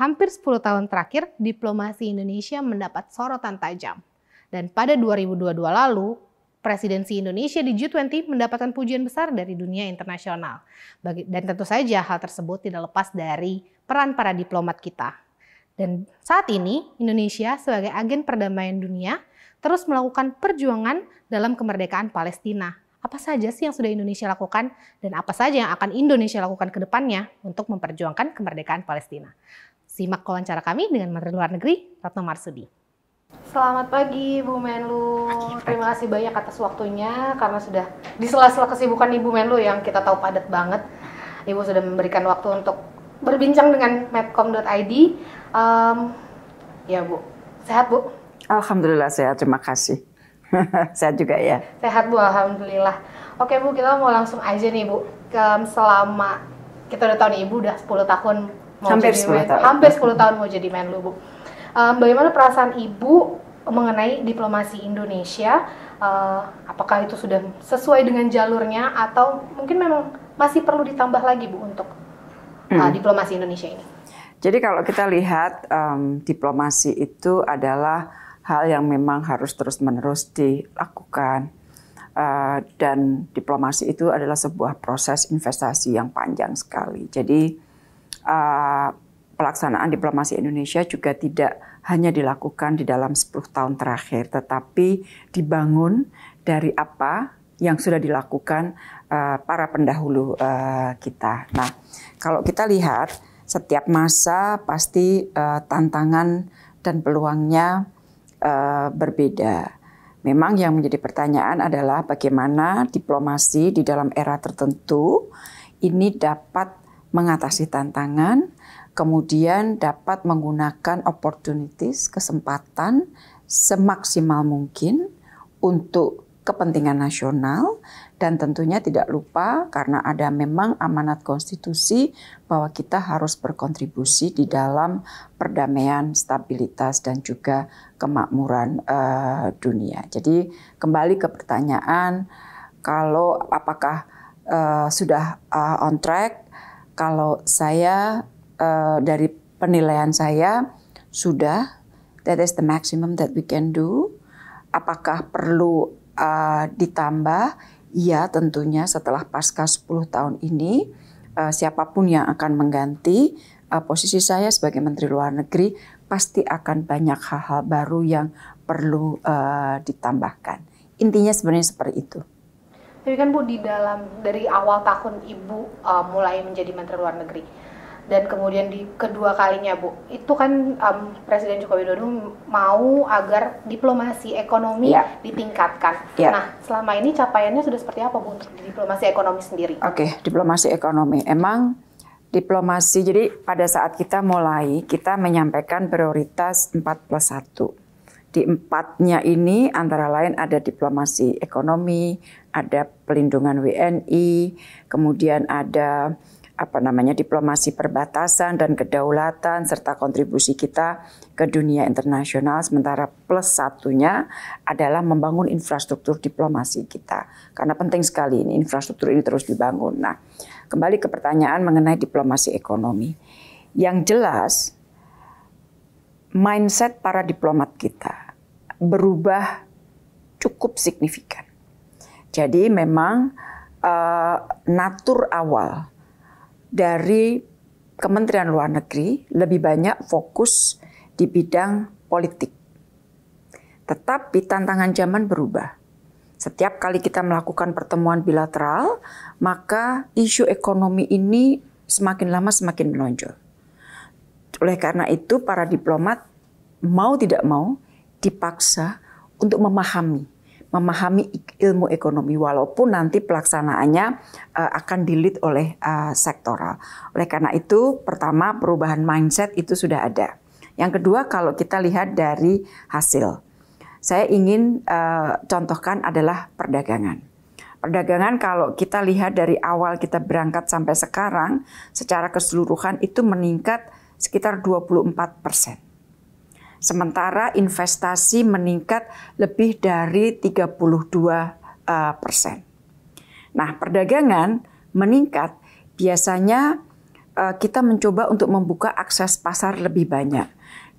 hampir 10 tahun terakhir diplomasi Indonesia mendapat sorotan tajam. Dan pada 2022 lalu, presidensi Indonesia di G20 mendapatkan pujian besar dari dunia internasional. Dan tentu saja hal tersebut tidak lepas dari peran para diplomat kita. Dan saat ini Indonesia sebagai agen perdamaian dunia terus melakukan perjuangan dalam kemerdekaan Palestina. Apa saja sih yang sudah Indonesia lakukan dan apa saja yang akan Indonesia lakukan ke depannya untuk memperjuangkan kemerdekaan Palestina. Simak wawancara kami dengan Menteri Luar Negeri Ratno Marsudi. Selamat pagi Bu Menlu. Terima kasih banyak atas waktunya karena sudah di sela-sela kesibukan Ibu Menlu yang kita tahu padat banget. Ibu sudah memberikan waktu untuk berbincang dengan medcom.id. Um, ya Bu, sehat Bu? Alhamdulillah sehat, terima kasih. sehat juga ya? Sehat Bu, Alhamdulillah. Oke Bu, kita mau langsung aja nih Bu. selama kita udah tahu nih Ibu udah 10 tahun mau hampir jadi 10 tahun. hampir 10 tahun mau jadi Menlu Bu. Um, bagaimana perasaan Ibu mengenai diplomasi Indonesia? Uh, apakah itu sudah sesuai dengan jalurnya atau mungkin memang masih perlu ditambah lagi Bu untuk uh, diplomasi Indonesia ini? Jadi kalau kita lihat um, diplomasi itu adalah hal yang memang harus terus-menerus dilakukan. Uh, dan diplomasi itu adalah sebuah proses investasi yang panjang sekali. Jadi Uh, pelaksanaan diplomasi Indonesia juga tidak hanya dilakukan di dalam 10 tahun terakhir, tetapi dibangun dari apa yang sudah dilakukan uh, para pendahulu uh, kita. Nah, kalau kita lihat setiap masa pasti tantangan dan peluangnya berbeda. Memang yang menjadi pertanyaan adalah bagaimana diplomasi di dalam era tertentu ini dapat mengatasi tantangan, kemudian dapat menggunakan opportunities, kesempatan semaksimal mungkin untuk kepentingan nasional dan tentunya tidak lupa karena ada memang amanat konstitusi bahwa kita harus berkontribusi di dalam perdamaian, stabilitas dan juga kemakmuran uh, dunia. Jadi kembali ke pertanyaan kalau apakah uh, sudah uh, on track kalau saya uh, dari penilaian saya sudah that is the maximum that we can do. Apakah perlu uh, ditambah? Iya tentunya setelah pasca 10 tahun ini uh, siapapun yang akan mengganti uh, posisi saya sebagai Menteri Luar Negeri pasti akan banyak hal-hal baru yang perlu uh, ditambahkan. Intinya sebenarnya seperti itu. Tapi kan Bu di dalam dari awal tahun Ibu uh, mulai menjadi Menteri Luar Negeri dan kemudian di kedua kalinya Bu itu kan um, Presiden Joko Widodo mau agar diplomasi ekonomi yeah. ditingkatkan. Yeah. Nah selama ini capaiannya sudah seperti apa Bu untuk diplomasi ekonomi sendiri? Oke okay, diplomasi ekonomi emang diplomasi. Jadi pada saat kita mulai, kita menyampaikan prioritas 4 plus 1 di empatnya ini antara lain ada diplomasi ekonomi, ada pelindungan WNI, kemudian ada apa namanya diplomasi perbatasan dan kedaulatan serta kontribusi kita ke dunia internasional sementara plus satunya adalah membangun infrastruktur diplomasi kita karena penting sekali ini infrastruktur ini terus dibangun. Nah, kembali ke pertanyaan mengenai diplomasi ekonomi. Yang jelas mindset para diplomat kita berubah cukup signifikan. Jadi memang uh, natur awal dari Kementerian Luar Negeri lebih banyak fokus di bidang politik. Tetapi tantangan zaman berubah. Setiap kali kita melakukan pertemuan bilateral, maka isu ekonomi ini semakin lama semakin menonjol. Oleh karena itu, para diplomat mau tidak mau dipaksa untuk memahami memahami ilmu ekonomi walaupun nanti pelaksanaannya eh, akan dilit oleh eh, sektoral. Oleh karena itu, pertama perubahan mindset itu sudah ada. Yang kedua kalau kita lihat dari hasil. Saya ingin eh, contohkan adalah perdagangan. Perdagangan kalau kita lihat dari awal kita berangkat sampai sekarang secara keseluruhan itu meningkat sekitar 24 persen Sementara investasi meningkat lebih dari 32 e, persen. Nah, perdagangan meningkat biasanya e, kita mencoba untuk membuka akses pasar lebih banyak.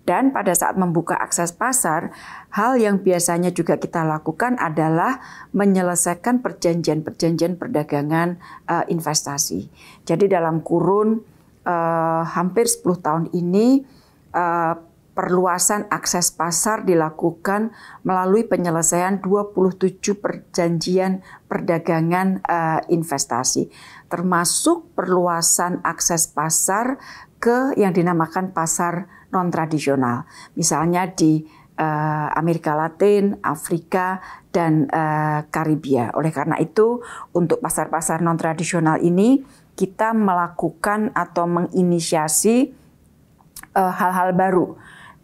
Dan pada saat membuka akses pasar, hal yang biasanya juga kita lakukan adalah menyelesaikan perjanjian-perjanjian perdagangan e, investasi. Jadi dalam kurun hampir 10 tahun ini perluasan akses pasar dilakukan melalui penyelesaian 27 perjanjian perdagangan uh, investasi termasuk perluasan akses pasar ke yang dinamakan pasar non tradisional misalnya di uh, Amerika Latin, Afrika dan uh, Karibia. Oleh karena itu untuk pasar-pasar non tradisional ini kita melakukan atau menginisiasi hal-hal uh, hal -hal baru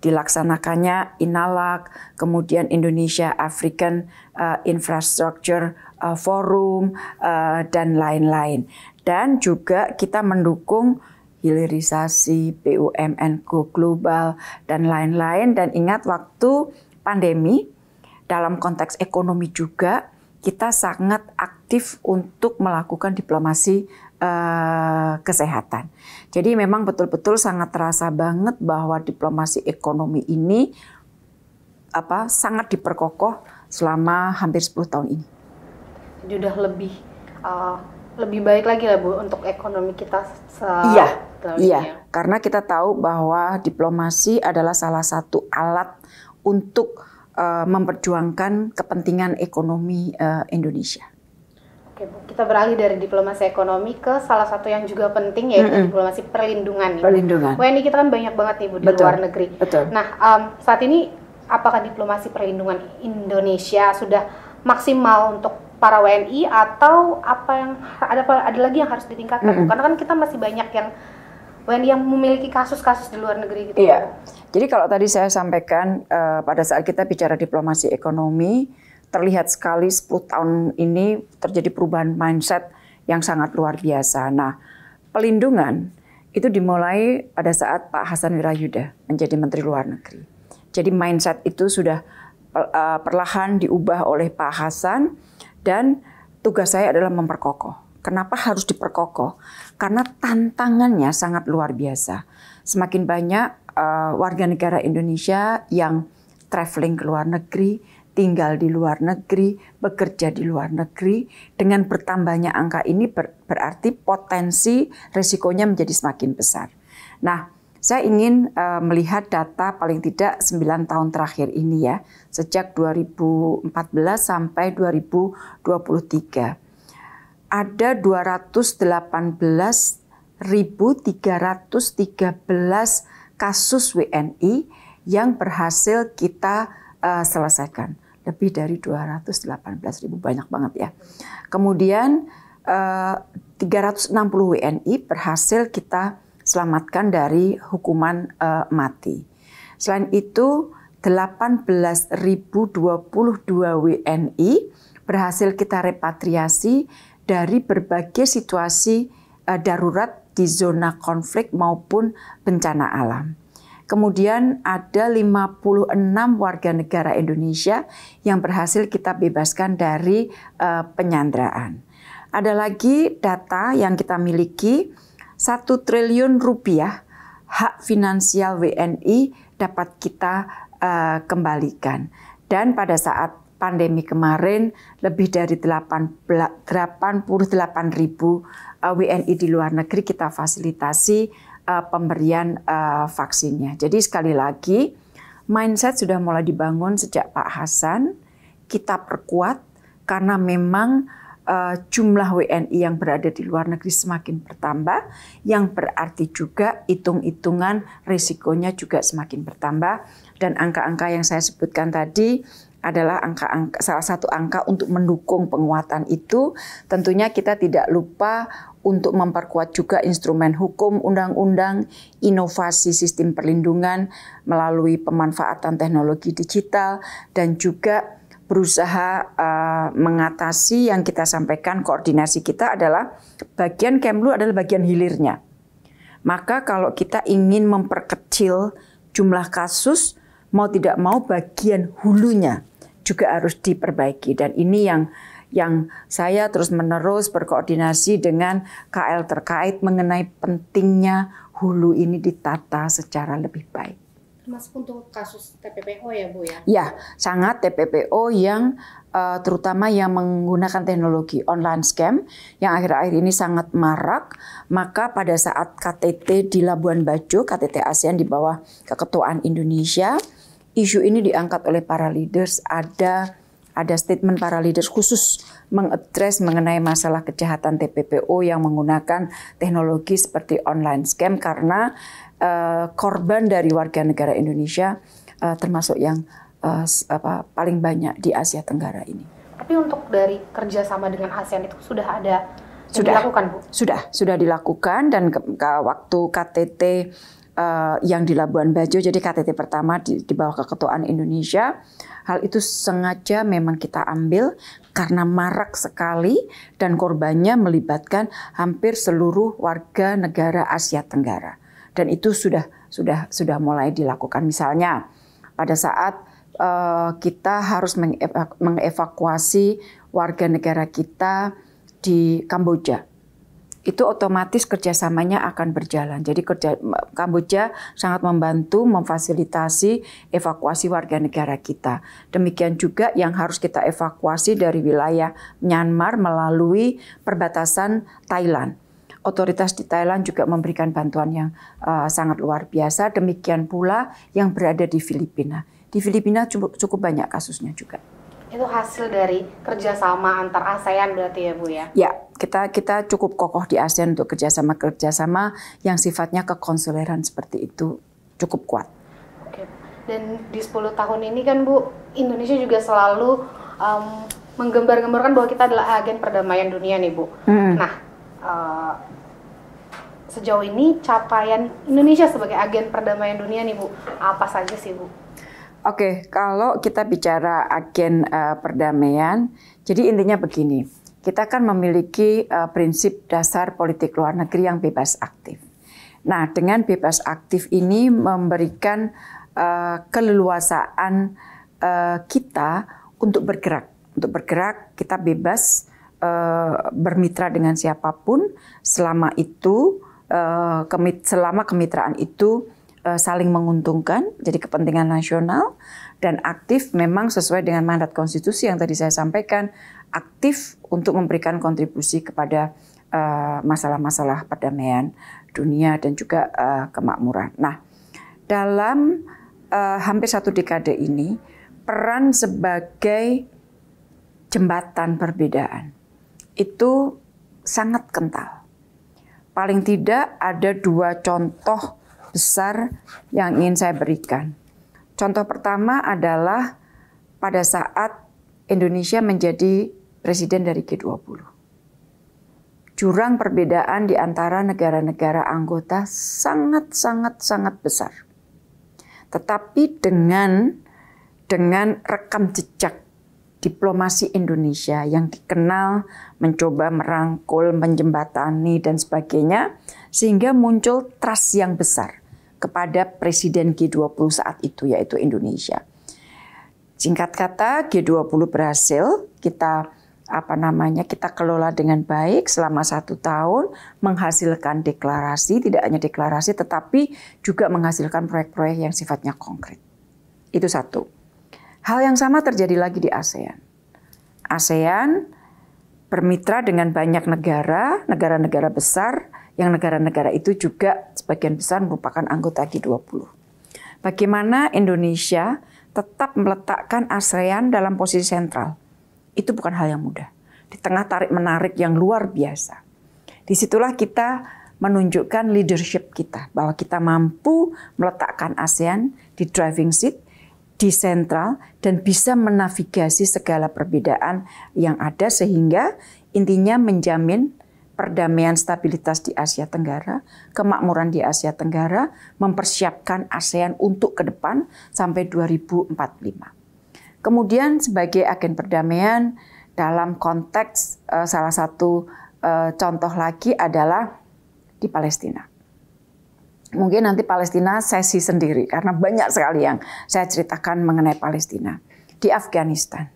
dilaksanakannya INALAK, kemudian Indonesia African eh, Infrastructure eh, Forum eh, dan lain-lain. Dan juga kita mendukung hilirisasi BUMN go global dan lain-lain dan ingat waktu pandemi dalam konteks ekonomi juga kita sangat aktif untuk melakukan diplomasi Eh, kesehatan. Jadi memang betul-betul sangat terasa banget bahwa diplomasi ekonomi ini apa sangat diperkokoh selama hampir 10 tahun ini. Sudah lebih uh, lebih baik lagi lah Bu untuk ekonomi kita Iya. Iya, ya. karena kita tahu bahwa diplomasi adalah salah satu alat untuk uh, memperjuangkan kepentingan ekonomi uh, Indonesia. Oke, kita beralih dari diplomasi ekonomi ke salah satu yang juga penting yaitu mm -hmm. diplomasi perlindungan. Nih. Perlindungan. WNI kita kan banyak banget nih bu di luar negeri. Betul. Nah, um, saat ini apakah diplomasi perlindungan Indonesia sudah maksimal untuk para WNI atau apa yang ada ada lagi yang harus ditingkatkan? Mm -hmm. Karena kan kita masih banyak yang WNI yang memiliki kasus-kasus di luar negeri gitu. Iya. Jadi kalau tadi saya sampaikan uh, pada saat kita bicara diplomasi ekonomi terlihat sekali 10 tahun ini terjadi perubahan mindset yang sangat luar biasa. Nah, pelindungan itu dimulai pada saat Pak Hasan Wirayuda menjadi Menteri Luar Negeri. Jadi mindset itu sudah eh, perlahan diubah oleh Pak Hasan dan tugas saya adalah memperkokoh. Kenapa harus diperkokoh? Karena tantangannya sangat luar biasa. Semakin banyak eh, warga negara Indonesia yang traveling ke luar negeri, tinggal di luar negeri, bekerja di luar negeri. Dengan bertambahnya angka ini ber, berarti potensi resikonya menjadi semakin besar. Nah, saya ingin uh, melihat data paling tidak 9 tahun terakhir ini ya, sejak 2014 sampai 2023. Ada 218.313 kasus WNI yang berhasil kita uh, selesaikan lebih dari 218 ribu banyak banget ya. Kemudian eh, 360 WNI berhasil kita selamatkan dari hukuman eh, mati. Selain itu 18.022 WNI berhasil kita repatriasi dari berbagai situasi eh, darurat di zona konflik maupun bencana alam. Kemudian ada 56 warga negara Indonesia yang berhasil kita bebaskan dari uh, penyanderaan. Ada lagi data yang kita miliki, 1 triliun rupiah hak finansial WNI dapat kita uh, kembalikan. Dan pada saat pandemi kemarin lebih dari 88 ribu eh, WNI di luar negeri kita fasilitasi uh, pemberian uh, vaksinnya. Jadi sekali lagi mindset sudah mulai dibangun sejak Pak Hasan, kita perkuat karena memang uh, jumlah WNI yang berada di luar negeri semakin bertambah, yang berarti juga hitung-hitungan risikonya juga semakin bertambah. Dan angka-angka yang saya sebutkan tadi, adalah angka-angka salah satu angka untuk mendukung penguatan itu. Tentunya kita tidak lupa untuk memperkuat juga instrumen hukum undang-undang, inovasi sistem perlindungan melalui pemanfaatan teknologi digital dan juga berusaha uh, mengatasi yang kita sampaikan koordinasi kita adalah bagian Kemlu adalah bagian hilirnya. Maka kalau kita ingin memperkecil jumlah kasus mau tidak mau bagian hulunya juga harus diperbaiki dan ini yang yang saya terus menerus berkoordinasi dengan KL terkait mengenai pentingnya hulu ini ditata secara lebih baik. Termasuk untuk kasus TPPO ya Bu ya? Ya, sangat TPPO yang eh, terutama yang menggunakan teknologi online scam yang akhir-akhir ini sangat marak. Maka pada saat KTT di Labuan Bajo, KTT ASEAN di bawah keketuaan Indonesia, isu ini diangkat oleh para leaders ada ada statement para leaders khusus mengadres mengenai masalah kejahatan TPPO yang menggunakan teknologi seperti online scam karena uh, korban dari warga negara Indonesia uh, termasuk yang uh, apa, paling banyak di Asia Tenggara ini. Tapi untuk dari kerjasama dengan ASEAN itu sudah ada sudah dilakukan bu sudah sudah dilakukan dan ke, ke waktu KTT uh, yang di Labuan Bajo, jadi KTT pertama di, di bawah keketuaan Indonesia. Hal itu sengaja memang kita ambil karena marak sekali dan korbannya melibatkan hampir seluruh warga negara Asia Tenggara. Dan itu sudah sudah sudah mulai dilakukan. Misalnya pada saat uh, kita harus mengevakuasi warga negara kita di Kamboja itu otomatis kerjasamanya akan berjalan. Jadi kerja, Kamboja sangat membantu memfasilitasi evakuasi warga negara kita. Demikian juga yang harus kita evakuasi dari wilayah Myanmar melalui perbatasan Thailand. Otoritas di Thailand juga memberikan bantuan yang uh, sangat luar biasa. Demikian pula yang berada di Filipina. Di Filipina cukup, cukup banyak kasusnya juga. Itu hasil dari kerjasama antar ASEAN berarti ya Bu ya? Ya, kita kita cukup kokoh di ASEAN untuk kerjasama-kerjasama yang sifatnya kekonsuleran seperti itu cukup kuat. Oke. Dan di 10 tahun ini kan Bu, Indonesia juga selalu um, menggembar-gemborkan bahwa kita adalah agen perdamaian dunia nih Bu. Hmm. Nah, uh, sejauh ini capaian Indonesia sebagai agen perdamaian dunia nih Bu, apa saja sih Bu? Oke, okay, kalau kita bicara agen uh, perdamaian, jadi intinya begini, kita kan memiliki uh, prinsip dasar politik luar negeri yang bebas aktif. Nah, dengan bebas aktif ini memberikan uh, keleluasaan uh, kita untuk bergerak, untuk bergerak kita bebas uh, bermitra dengan siapapun selama itu uh, kemit selama kemitraan itu Eh, saling menguntungkan, jadi kepentingan nasional, dan aktif memang sesuai dengan mandat konstitusi yang tadi saya sampaikan, aktif untuk memberikan kontribusi kepada eh, masalah-masalah uh, perdamaian dunia dan juga uh, kemakmuran. Nah, dalam uh, hampir satu dekade ini, peran sebagai jembatan perbedaan itu sangat kental. Paling tidak ada dua contoh besar yang ingin saya berikan. Contoh pertama adalah pada saat Indonesia menjadi presiden dari G20. Jurang perbedaan di antara negara-negara anggota sangat-sangat-sangat besar. Tetapi dengan dengan rekam jejak diplomasi Indonesia yang dikenal mencoba merangkul, menjembatani dan sebagainya sehingga muncul trust yang besar kepada presiden G20 saat itu yaitu Indonesia. Singkat kata G20 berhasil kita apa namanya kita kelola dengan baik selama satu tahun menghasilkan deklarasi tidak hanya deklarasi tetapi juga menghasilkan proyek-proyek yang sifatnya konkret itu satu Hal yang sama terjadi lagi di ASEAN. ASEAN bermitra dengan banyak negara, negara-negara besar, yang negara-negara itu juga sebagian besar merupakan anggota G20. Bagaimana Indonesia tetap meletakkan ASEAN dalam posisi sentral? Itu bukan hal yang mudah. Di tengah tarik-menarik yang luar biasa. Disitulah kita menunjukkan leadership kita, bahwa kita mampu meletakkan ASEAN di driving seat di sentral dan bisa menavigasi segala perbedaan yang ada sehingga intinya menjamin perdamaian stabilitas di Asia Tenggara, kemakmuran di Asia Tenggara, mempersiapkan ASEAN untuk ke depan sampai 2045. Kemudian sebagai agen perdamaian dalam konteks eh, salah satu eh, contoh lagi adalah di Palestina mungkin nanti Palestina sesi sendiri karena banyak sekali yang saya ceritakan mengenai Palestina di Afghanistan.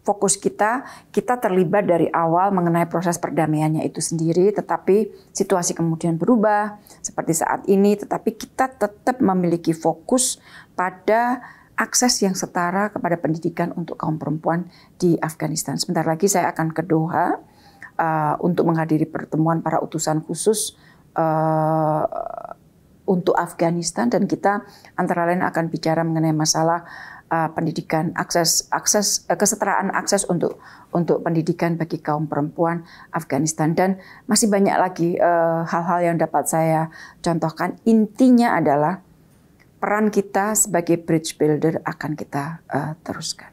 Fokus kita, kita terlibat dari awal mengenai proses perdamaiannya itu sendiri, tetapi situasi kemudian berubah seperti saat ini, tetapi kita tetap memiliki fokus pada akses yang setara kepada pendidikan untuk kaum perempuan di Afghanistan. Sebentar lagi saya akan ke Doha uh, untuk menghadiri pertemuan para utusan khusus uh, untuk Afghanistan dan kita antara lain akan bicara mengenai masalah uh, pendidikan akses akses uh, kesetaraan akses untuk untuk pendidikan bagi kaum perempuan Afghanistan dan masih banyak lagi uh, hal-hal uh, yang dapat saya contohkan intinya adalah peran kita sebagai bridge builder akan kita uh, teruskan.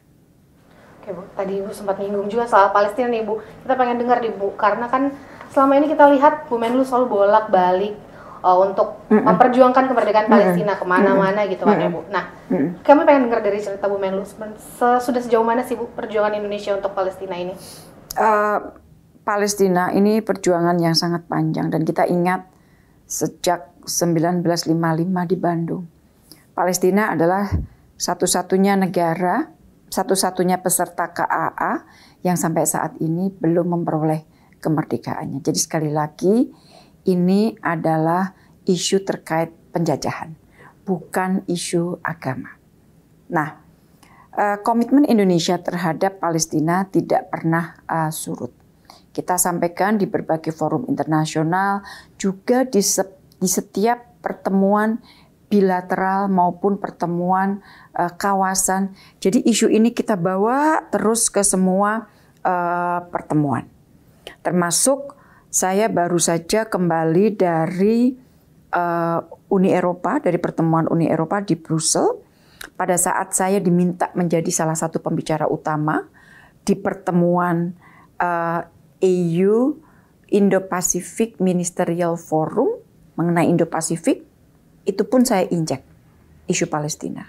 Oke Bu, tadi Ibu sempat menyinggung juga soal Palestina nih Bu. Kita pengen dengar nih Bu, karena kan selama ini kita lihat Bu Menlu selalu bolak-balik uh, untuk mm hmm memperjuangkan kemerdekaan mm -mm. Palestina kemana-mana mm gitu kan mm hmm ya Bu. Nah, mm hmm kami pengen dengar dari cerita Bu Menlu sudah sejauh mana sih Bu perjuangan Indonesia untuk Palestina ini? Uh, Palestina ini perjuangan yang sangat panjang dan kita ingat sejak 1955 di Bandung. Palestina adalah satu-satunya negara, satu-satunya peserta KAA yang sampai saat ini belum memperoleh kemerdekaannya. Jadi sekali lagi ini adalah isu terkait penjajahan, bukan isu agama. Nah, eh, komitmen Indonesia terhadap Palestina tidak pernah eh, surut. Kita sampaikan di berbagai forum internasional, juga di, setiap pertemuan bilateral maupun pertemuan eh, kawasan. Jadi isu ini kita bawa terus ke semua pertemuan. Termasuk saya baru saja kembali dari uh, Uni Eropa, dari pertemuan Uni Eropa di Brussel. Pada saat saya diminta menjadi salah satu pembicara utama di pertemuan uh, eh, EU Indo-Pacific Ministerial Forum mengenai Indo-Pasifik, itu pun saya injek isu Palestina.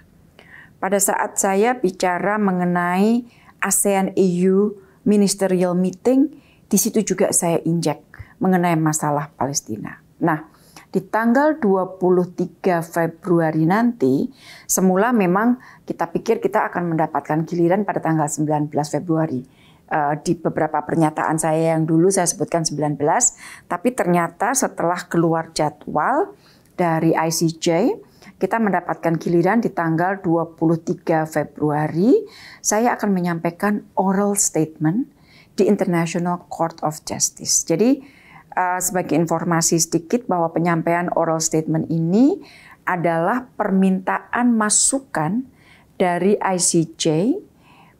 Pada saat saya bicara mengenai ASEAN EU Ministerial Meeting, di situ juga saya injek mengenai masalah Palestina. Nah, di tanggal 23 Februari nanti, semula memang kita pikir kita akan mendapatkan giliran pada tanggal 19 Februari. Eh, di beberapa pernyataan saya yang dulu saya sebutkan 19, tapi ternyata setelah keluar jadwal dari ICJ, kita mendapatkan giliran di tanggal 23 Februari, saya akan menyampaikan oral statement di International Court of Justice. Jadi uh, sebagai informasi sedikit bahwa penyampaian oral statement ini adalah permintaan masukan dari ICJ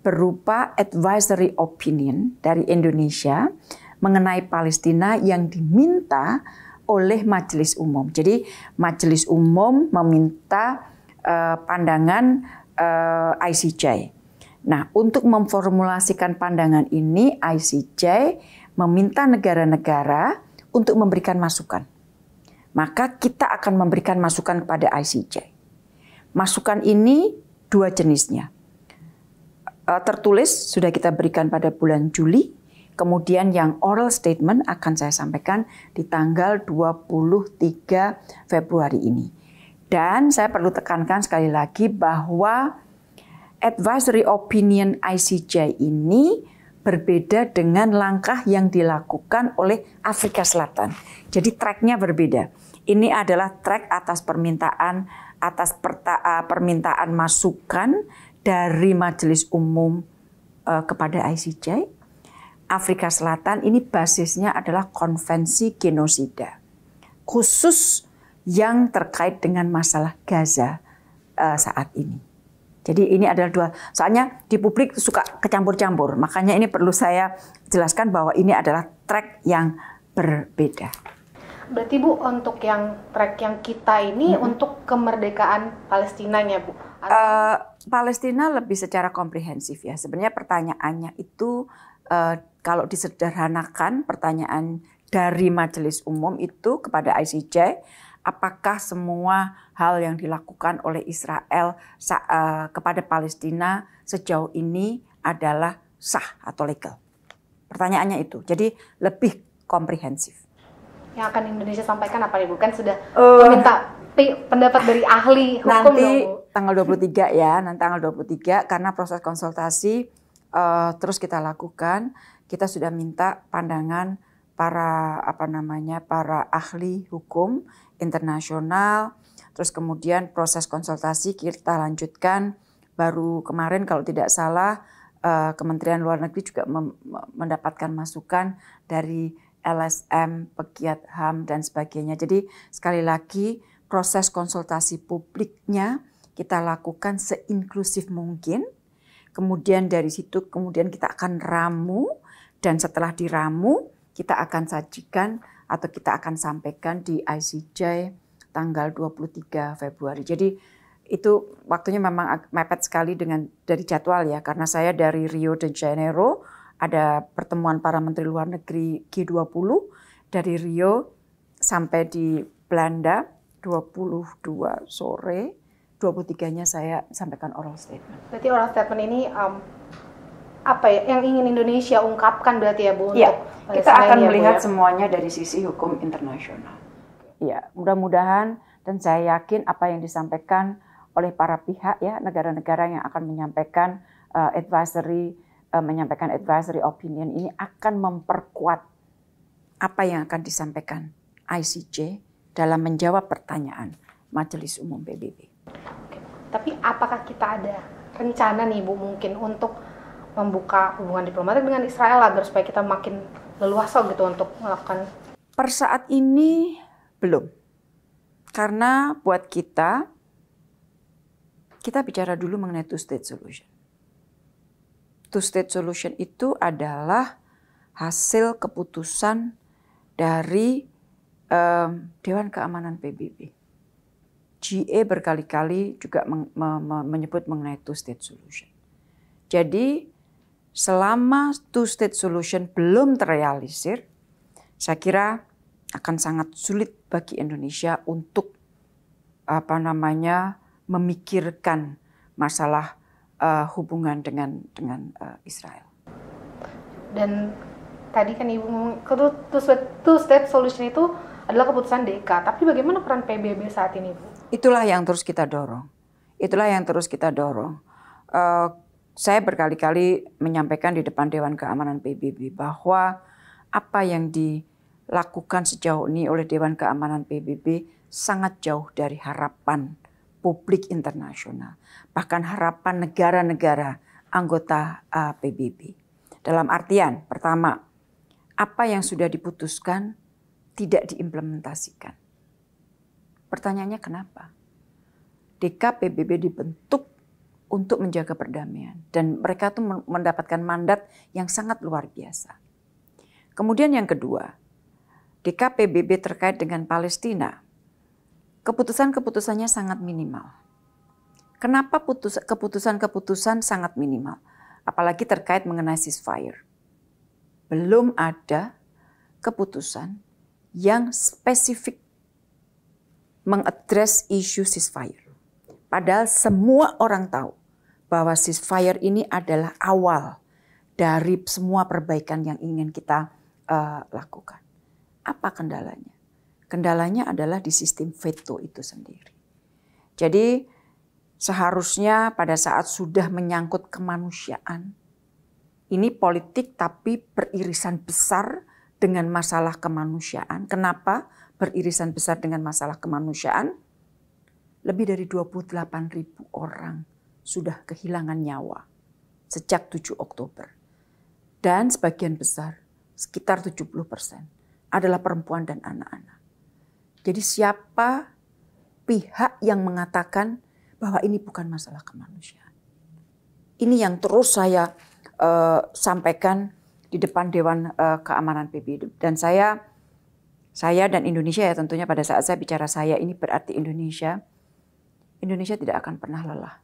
berupa advisory opinion dari Indonesia mengenai Palestina yang diminta oleh majelis umum. Jadi majelis umum meminta uh, pandangan uh, eh, ICJ. Nah, untuk memformulasikan pandangan ini ICJ meminta negara-negara untuk memberikan masukan. Maka kita akan memberikan masukan kepada ICJ. Masukan ini dua jenisnya. Eh, tertulis sudah kita berikan pada bulan Juli, kemudian yang oral statement akan saya sampaikan di tanggal 23 Februari ini. Dan saya perlu tekankan sekali lagi bahwa advisory opinion ICJ ini berbeda dengan langkah yang dilakukan oleh Afrika Selatan. Jadi tracknya berbeda. Ini adalah track atas permintaan atas perta, eh, permintaan masukan dari Majelis Umum uh, kepada ICJ. Afrika Selatan ini basisnya adalah konvensi genosida. Khusus yang terkait dengan masalah Gaza uh, saat ini. Jadi ini adalah dua. Soalnya di publik suka kecampur-campur. Makanya ini perlu saya jelaskan bahwa ini adalah track yang berbeda. Berarti Bu untuk yang track yang kita ini hmm. untuk kemerdekaan Palestinanya Bu. Uh, Palestina lebih secara komprehensif ya. Sebenarnya pertanyaannya itu uh, kalau disederhanakan pertanyaan dari majelis umum itu kepada ICJ apakah semua hal yang dilakukan oleh Israel eh, kepada Palestina sejauh ini adalah sah atau legal? Pertanyaannya itu. Jadi lebih komprehensif. Yang akan Indonesia sampaikan apa Ibu? Kan sudah uh, meminta pendapat dari ahli hukum nanti dong, tanggal 23 ya, nanti tanggal 23 karena proses konsultasi uh, terus kita lakukan, kita sudah minta pandangan para apa namanya para ahli hukum internasional. Terus kemudian proses konsultasi kita lanjutkan baru kemarin kalau tidak salah eh, Kementerian Luar Negeri juga mendapatkan masukan dari LSM, pegiat HAM dan sebagainya. Jadi sekali lagi proses konsultasi publiknya kita lakukan seinklusif mungkin. Kemudian dari situ kemudian kita akan ramu dan setelah diramu kita akan sajikan atau kita akan sampaikan di ICJ tanggal 23 Februari. Jadi itu waktunya memang mepet sekali dengan dari jadwal ya karena saya dari Rio de Janeiro ada pertemuan para menteri luar negeri G20 dari Rio sampai di Belanda 22 sore 23-nya saya sampaikan oral statement. Berarti oral statement ini um, apa ya yang ingin Indonesia ungkapkan berarti ya Bu ya, untuk eh, kita akan ya, melihat ya? semuanya dari sisi hukum internasional. Ya, mudah-mudahan dan saya yakin apa yang disampaikan oleh para pihak ya negara-negara yang akan menyampaikan uh, advisory uh, menyampaikan advisory opinion ini akan memperkuat apa yang akan disampaikan ICJ dalam menjawab pertanyaan Majelis Umum PBB. Tapi apakah kita ada rencana nih Bu mungkin untuk membuka hubungan diplomatik dengan Israel agar supaya kita makin leluasa gitu untuk melakukan? Per saat ini belum. Karena buat kita, kita bicara dulu mengenai two-state solution. Two-state solution itu adalah hasil keputusan dari um, Dewan Keamanan PBB. GA berkali-kali juga menyebut mengenai two-state solution. Jadi selama two-state solution belum terrealisir, saya kira akan sangat sulit bagi Indonesia untuk apa namanya memikirkan masalah uh, hubungan dengan dengan uh, Israel. Dan tadi kan ibu ngomong two state solution itu adalah keputusan DK. Tapi bagaimana peran PBB saat ini, Bu? Itulah yang terus kita dorong. Itulah yang terus kita dorong. Uh, saya berkali-kali menyampaikan di depan Dewan Keamanan PBB bahwa apa yang dilakukan sejauh ini oleh Dewan Keamanan PBB sangat jauh dari harapan publik internasional, bahkan harapan negara-negara anggota uh, PBB. Dalam artian, pertama, apa yang sudah diputuskan tidak diimplementasikan. Pertanyaannya kenapa? DKPBB dibentuk untuk menjaga perdamaian dan mereka tuh mendapatkan mandat yang sangat luar biasa. Kemudian yang kedua, DKPBB terkait dengan Palestina, keputusan-keputusannya sangat minimal. Kenapa keputusan-keputusan sangat minimal? Apalagi terkait mengenai ceasefire. Belum ada keputusan yang spesifik mengadres isu ceasefire. Padahal semua orang tahu bahwa ceasefire ini adalah awal dari semua perbaikan yang ingin kita uh, lakukan. Apa kendalanya? Kendalanya adalah di sistem veto itu sendiri. Jadi seharusnya pada saat sudah menyangkut kemanusiaan, ini politik tapi beririsan besar dengan masalah kemanusiaan. Kenapa beririsan besar dengan masalah kemanusiaan? Lebih dari 28 ribu orang sudah kehilangan nyawa sejak 7 Oktober. Dan sebagian besar, sekitar 70 persen, adalah perempuan dan anak-anak. Jadi siapa pihak yang mengatakan bahwa ini bukan masalah kemanusiaan. Ini yang terus saya uh, sampaikan di depan Dewan uh, Keamanan PBB dan saya saya dan Indonesia ya tentunya pada saat saya bicara saya ini berarti Indonesia Indonesia tidak akan pernah lelah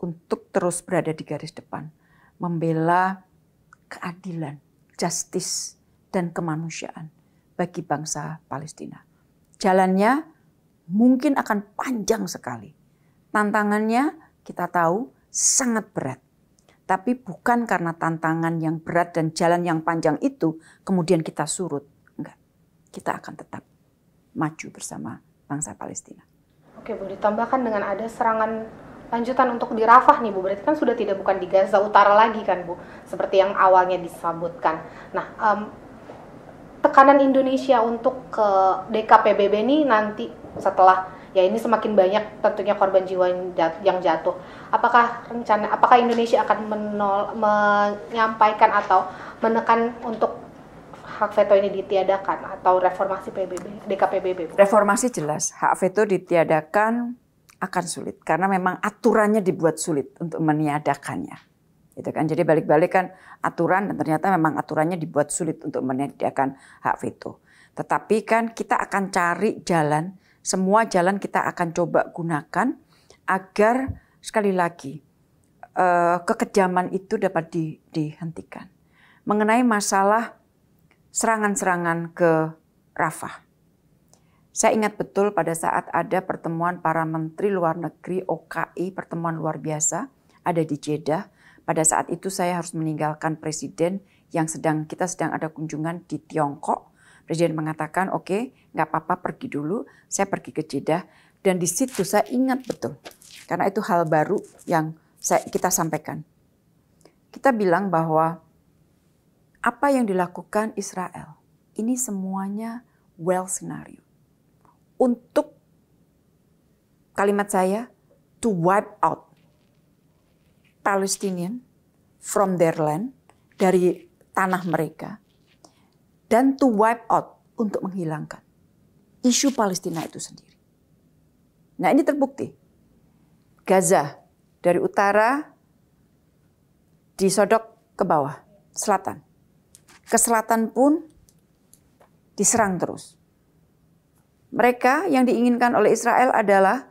untuk terus berada di garis depan, membela keadilan, justice, dan kemanusiaan bagi bangsa Palestina. Jalannya mungkin akan panjang sekali. Tantangannya kita tahu sangat berat. Tapi bukan karena tantangan yang berat dan jalan yang panjang itu kemudian kita surut. Enggak. Kita akan tetap maju bersama bangsa Palestina. Oke, boleh ditambahkan dengan ada serangan lanjutan untuk di Rafah nih Bu, berarti kan sudah tidak bukan di Gaza Utara lagi kan Bu, seperti yang awalnya disebutkan. Nah, um, tekanan Indonesia untuk ke DKPBB ini nanti setelah ya ini semakin banyak tentunya korban jiwa yang jatuh. Apakah rencana apakah Indonesia akan menol, menyampaikan atau menekan untuk hak veto ini ditiadakan atau reformasi PBB DKPBB? Reformasi jelas, hak veto ditiadakan akan sulit karena memang aturannya dibuat sulit untuk meniadakannya. Gitu kan. Jadi balik-balik kan aturan dan ternyata memang aturannya dibuat sulit untuk meniadakan hak veto. Tetapi kan kita akan cari jalan, semua jalan kita akan coba gunakan agar sekali lagi eh, kekejaman itu dapat di, dihentikan. Mengenai masalah serangan-serangan ke Rafah saya ingat betul pada saat ada pertemuan para menteri luar negeri OKI, pertemuan luar biasa, ada di Jeddah. Pada saat itu saya harus meninggalkan presiden yang sedang kita sedang ada kunjungan di Tiongkok. Presiden mengatakan, oke, okay, nggak apa-apa pergi dulu. Saya pergi ke Jeddah dan di situ saya ingat betul karena itu hal baru yang saya, kita sampaikan. Kita bilang bahwa apa yang dilakukan Israel ini semuanya well scenario untuk kalimat saya to wipe out Palestinian from their land dari tanah mereka dan to wipe out untuk menghilangkan isu Palestina itu sendiri. Nah, ini terbukti. Gaza dari utara disodok ke bawah, selatan. Ke selatan pun diserang terus. Mereka yang diinginkan oleh Israel adalah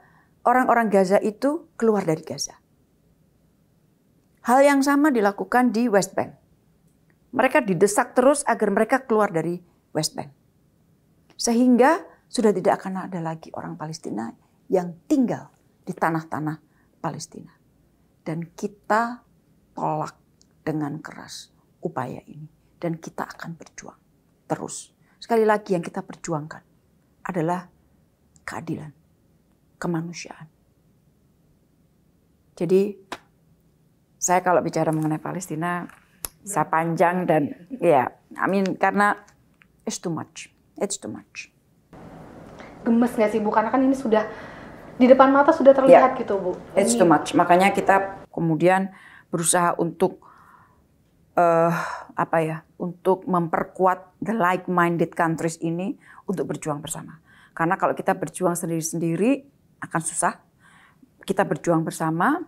orang-orang Gaza itu keluar dari Gaza. Hal yang sama dilakukan di West Bank. Mereka didesak terus agar mereka keluar dari West Bank. Sehingga sudah tidak akan ada lagi orang Palestina yang tinggal di tanah-tanah Palestina. Dan kita tolak dengan keras upaya ini. Dan kita akan berjuang terus. Sekali lagi yang kita perjuangkan adalah keadilan, kemanusiaan. Jadi saya kalau bicara mengenai Palestina saya panjang dan ya, yeah, I mean karena it's too much, it's too much. Gemes nggak sih bu? Karena kan ini sudah di depan mata sudah terlihat yeah, gitu bu. It's too much. Makanya kita kemudian berusaha untuk uh, apa ya untuk memperkuat the like-minded countries ini untuk berjuang bersama. Karena kalau kita berjuang sendiri-sendiri akan susah. Kita berjuang bersama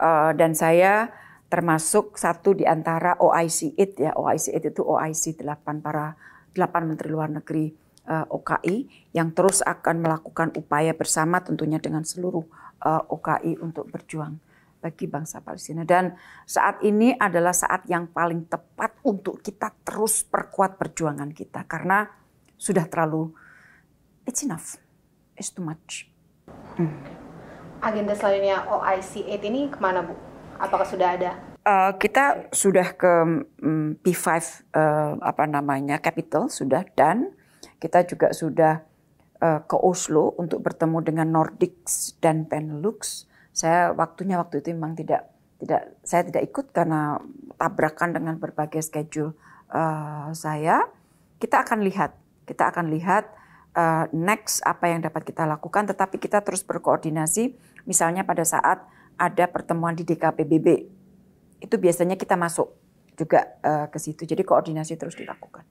uh, dan saya termasuk satu di antara OIC 8 ya. OIC 8 itu OIC 8 para 8 menteri luar negeri uh, eh, OKI yang terus akan melakukan upaya bersama tentunya dengan seluruh uh, OKI untuk berjuang bagi bangsa Palestina. Dan saat ini adalah saat yang paling tepat untuk kita terus perkuat perjuangan kita karena sudah terlalu it's enough, it's too much. Hmm. Agenda selanjutnya OIC 8 ini kemana Bu? Apakah sudah ada? Uh, kita sudah ke um, P5 uh, apa namanya capital sudah dan kita juga sudah uh, ke Oslo untuk bertemu dengan Nordics dan Benelux saya waktunya waktu itu memang tidak tidak saya tidak ikut karena tabrakan dengan berbagai schedule uh, saya. Kita akan lihat, kita akan lihat uh, next apa yang dapat kita lakukan. Tetapi kita terus berkoordinasi. Misalnya pada saat ada pertemuan di DKPBB, itu biasanya kita masuk juga uh, ke situ. Jadi koordinasi terus dilakukan.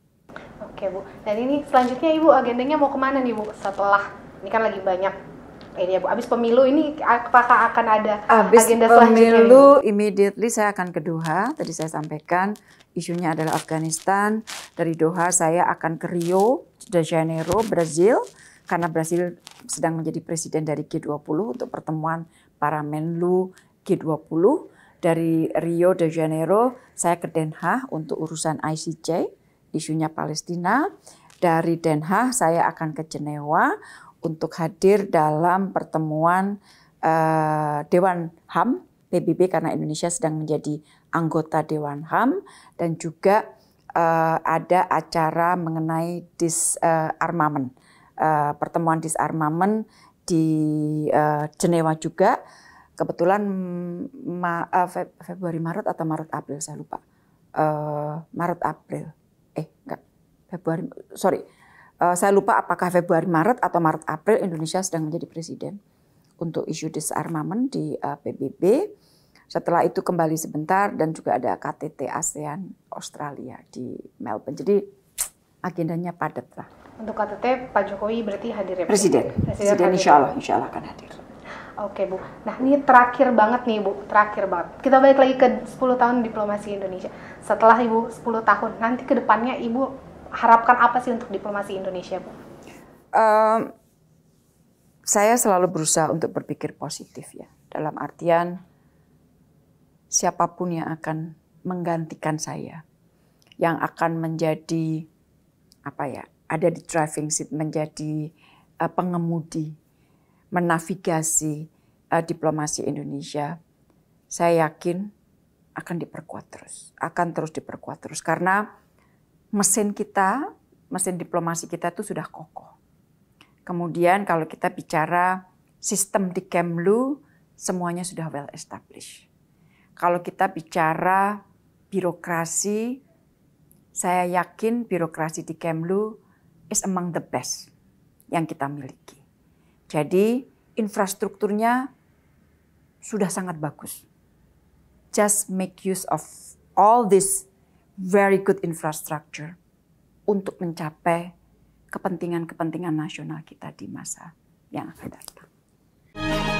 Oke bu, dan ini selanjutnya ibu agendanya mau kemana nih bu setelah ini kan lagi banyak ini ya Bu, abis pemilu ini apakah akan ada abis agenda selanjutnya? Abis pemilu, immediately saya akan ke Doha. Tadi saya sampaikan isunya adalah Afghanistan. Dari Doha saya akan ke Rio de Janeiro, Brazil. Karena Brazil sedang menjadi presiden dari G20 untuk pertemuan para Menlu G20. Dari Rio de Janeiro, saya ke Den Haag untuk urusan ICJ, isunya Palestina. Dari Den Haag, saya akan ke Jenewa untuk hadir dalam pertemuan uh, Dewan HAM PBB karena Indonesia sedang menjadi anggota Dewan HAM dan juga uh, ada acara mengenai disarmament eh, uh, pertemuan disarmament di uh, Jenewa juga kebetulan ma uh, Fe Februari Maret atau Maret April saya lupa uh, Maret April eh enggak Februari sorry uh, saya lupa apakah Februari Maret atau Maret April Indonesia sedang menjadi presiden untuk isu disarmament di uh, eh, PBB. Setelah itu kembali sebentar dan juga ada KTT ASEAN Australia di Melbourne. Jadi agendanya padat lah. Untuk KTT Pak Jokowi berarti hadir ya? Presiden. Presiden, Presiden hadir. insya Allah, insya Allah akan hadir. Oke Bu, nah ini terakhir banget nih Bu, terakhir banget. Kita balik lagi ke 10 tahun diplomasi Indonesia. Setelah Ibu 10 tahun, nanti ke depannya Ibu harapkan apa sih untuk diplomasi Indonesia, Bu? Um, saya selalu berusaha untuk berpikir positif ya. Dalam artian siapapun yang akan menggantikan saya, yang akan menjadi apa ya, ada di driving seat menjadi uh, pengemudi, menavigasi uh, diplomasi Indonesia. Saya yakin akan diperkuat terus, akan terus diperkuat terus karena mesin kita, mesin diplomasi kita itu sudah kokoh. Kemudian kalau kita bicara sistem di Kemlu, semuanya sudah well established. Kalau kita bicara birokrasi, saya yakin birokrasi di Kemlu is among the best yang kita miliki. Jadi infrastrukturnya sudah sangat bagus. Just make use of all this very good infrastructure untuk mencapai kepentingan-kepentingan nasional kita di masa yang akan datang.